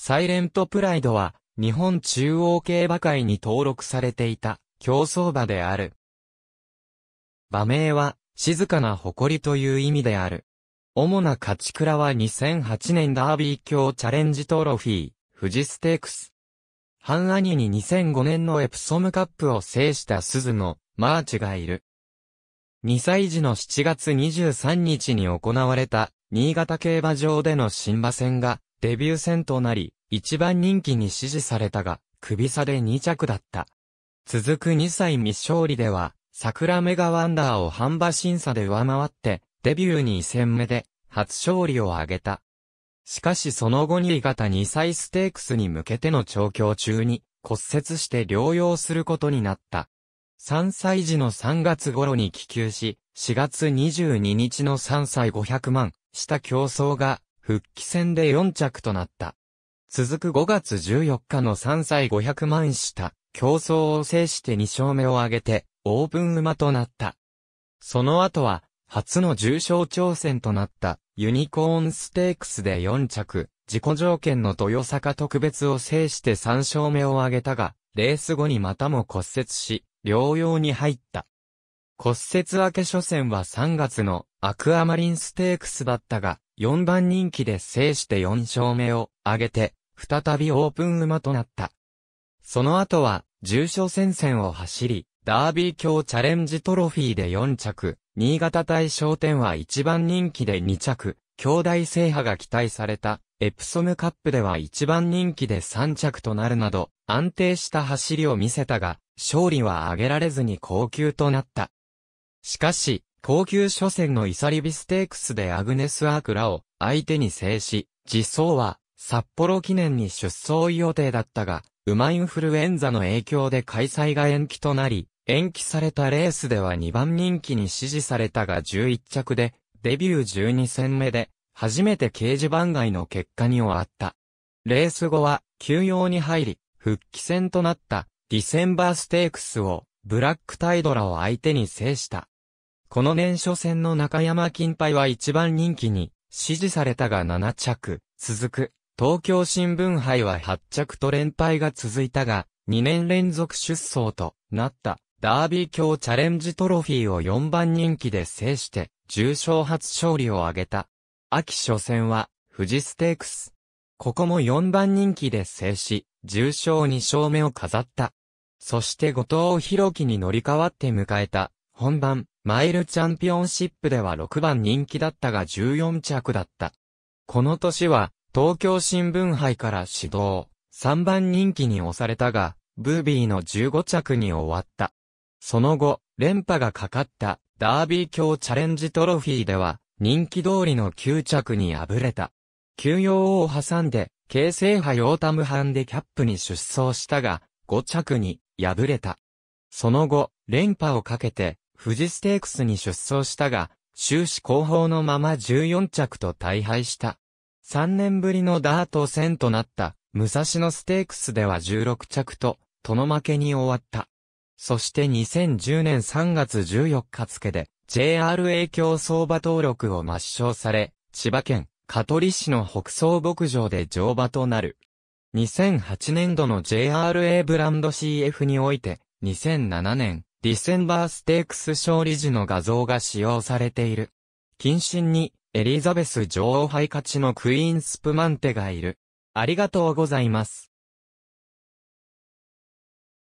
サイレントプライドは、日本中央競馬会に登録されていた、競争馬である。馬名は、静かな誇りという意味である。主な勝ち倉は2008年ダービー強チャレンジトロフィー、富士ステークス。半兄に2005年のエプソムカップを制した鈴のマーチがいる。2歳児の7月23日に行われた新潟競馬場での新馬戦がデビュー戦となり、一番人気に支持されたが、首差で2着だった。続く2歳未勝利では、桜メガワンダーを半馬審査で上回って、デビュー2戦目で、初勝利を挙げた。しかしその後に型2歳ステークスに向けての調教中に骨折して療養することになった。3歳時の3月頃に帰休し、4月22日の3歳500万、した競争が復帰戦で4着となった。続く5月14日の3歳500万下、競争を制して2勝目を挙げて、オープン馬となった。その後は、初の重賞挑戦となった、ユニコーンステークスで4着、自己条件の豊坂特別を制して3勝目を挙げたが、レース後にまたも骨折し、療養に入った。骨折明け初戦は3月のアクアマリンステークスだったが、4番人気で制して4勝目を挙げて、再びオープン馬となった。その後は、重賞戦線を走り、ダービー強チャレンジトロフィーで4着、新潟大商店は1番人気で2着、兄弟制覇が期待された、エプソムカップでは1番人気で3着となるなど、安定した走りを見せたが、勝利は挙げられずに高級となった。しかし、高級初戦のイサリビステークスでアグネス・アークラを相手に制し、実走は札幌記念に出走予定だったが、馬インフルエンザの影響で開催が延期となり、延期されたレースでは2番人気に支持されたが11着で、デビュー12戦目で、初めて掲示板外の結果に終わった。レース後は、休養に入り、復帰戦となった、ディセンバーステークスを、ブラックタイドラを相手に制した。この年初戦の中山金杯は一番人気に支持されたが7着、続く、東京新聞杯は8着と連敗が続いたが、2年連続出走となった、ダービー強チャレンジトロフィーを4番人気で制して、重賞初勝利を挙げた。秋初戦は、富士ステークス。ここも4番人気で制し、重賞2勝目を飾った。そして後藤弘樹に乗り換わって迎えた、本番、マイルチャンピオンシップでは6番人気だったが14着だった。この年は、東京新聞杯から指導、3番人気に押されたが、ブービーの15着に終わった。その後、連覇がかかったダービー協チャレンジトロフィーでは、人気通りの9着に敗れた。休養を挟んで、京成杯オータム班でキャップに出走したが、5着に敗れた。その後、連覇をかけて、富士ステークスに出走したが、終始後方のまま14着と大敗した。3年ぶりのダート戦となった、武蔵野ステークスでは16着と、殿負けに終わった。そして2010年3月14日付で、JRA 競走馬登録を抹消され、千葉県、香取市の北総牧場で乗馬となる。2008年度の JRA ブランド CF において、2007年、ディセンバーステークス勝利時の画像が使用されている。近親に、エリザベス女王杯勝ちのクイーンスプマンテがいる。ありがとうございます。